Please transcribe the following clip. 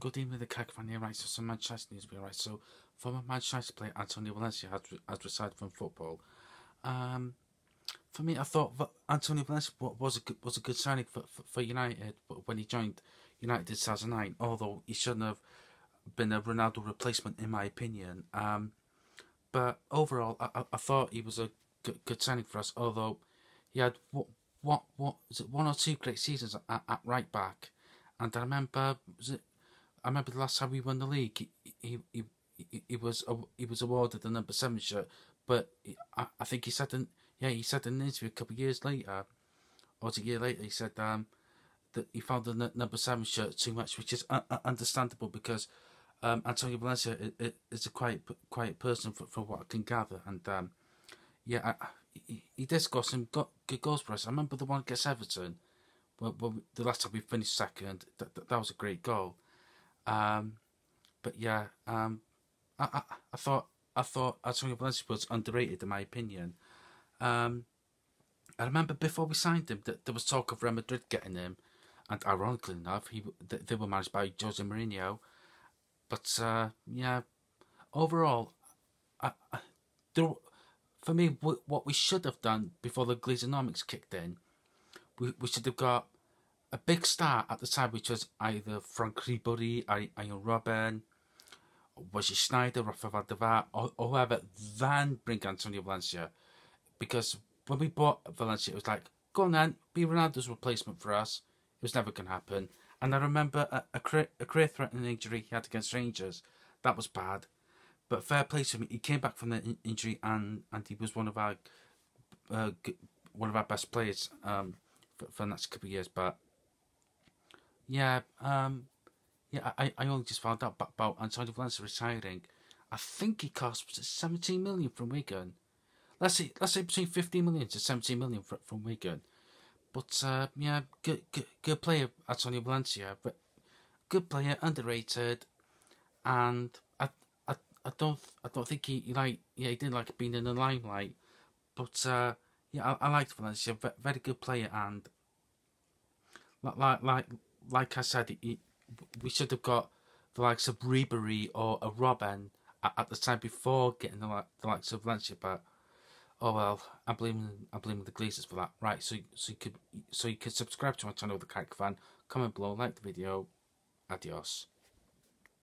Good evening, the right? So, some Manchester news. be right, so former Manchester player Antonio Valencia has, has retired from football. Um, for me, I thought Antonio Valencia was a good, was a good signing for, for, for United when he joined United in 2009, although he shouldn't have been a Ronaldo replacement, in my opinion. Um, but overall, I, I thought he was a good, good signing for us, although he had what, what, what, was it one or two great seasons at, at right back. And I remember, was it I remember the last time we won the league, he he he, he was he was awarded the number seven shirt, but I, I think he said in yeah he said in an interview a couple of years later, or a year later, he said um that he found the n- number seven shirt too much, which is un- uh, uh, understandable because um, Antonio Valencia is, a quiet quiet person for, for what I can gather, and um, yeah, I, he, he did score some go- good goals for us. I remember the one against Everton, well, well, the last time we finished second, that, that, that was a great goal. Um, but yeah, um, I, I, I thought I thought Antonio Valencia was underrated in my opinion. Um, I remember before we signed him that there was talk of Real Madrid getting him, and ironically enough, he they were managed by Jose Mourinho. But uh, yeah, overall, I, I, there, for me, what we should have done before the Gleasonomics kicked in, we, we should have got a big star at the time, which was either Frank Ribery, Ian Robin, was Schneider, Rafa Van or, or whoever, then bring Antonio Valencia. Because when we bought Valencia, it was like, go on then, be Ronaldo's replacement for us. It was never going to happen. And I remember a, a, career, a career threatening injury he had against Rangers. That was bad. But fair play to him, he came back from the in injury and, and he was one of our uh, one of our best players um, for, for the next couple of years But yeah, um, yeah, I, I only just found out about Antonio Valencia retiring. I think he cost was it 17 million from Wigan. Let's say let's say between 15 million to 17 million from, from Wigan. But uh, yeah, good, good good player Antonio Valencia, but good player, underrated, and I I, I don't I don't think he, he like yeah he didn't like being in the limelight, but uh, yeah I, I liked Valencia, very good player and like like like I said, it, we should have got the likes of Ribery or a Robin at, at the time before getting the, the likes of Lancia But Oh well, I blame I blame the Glazers for that. Right, so so you could so you could subscribe to my channel, The Kike Fan. Comment below, like the video. Adios.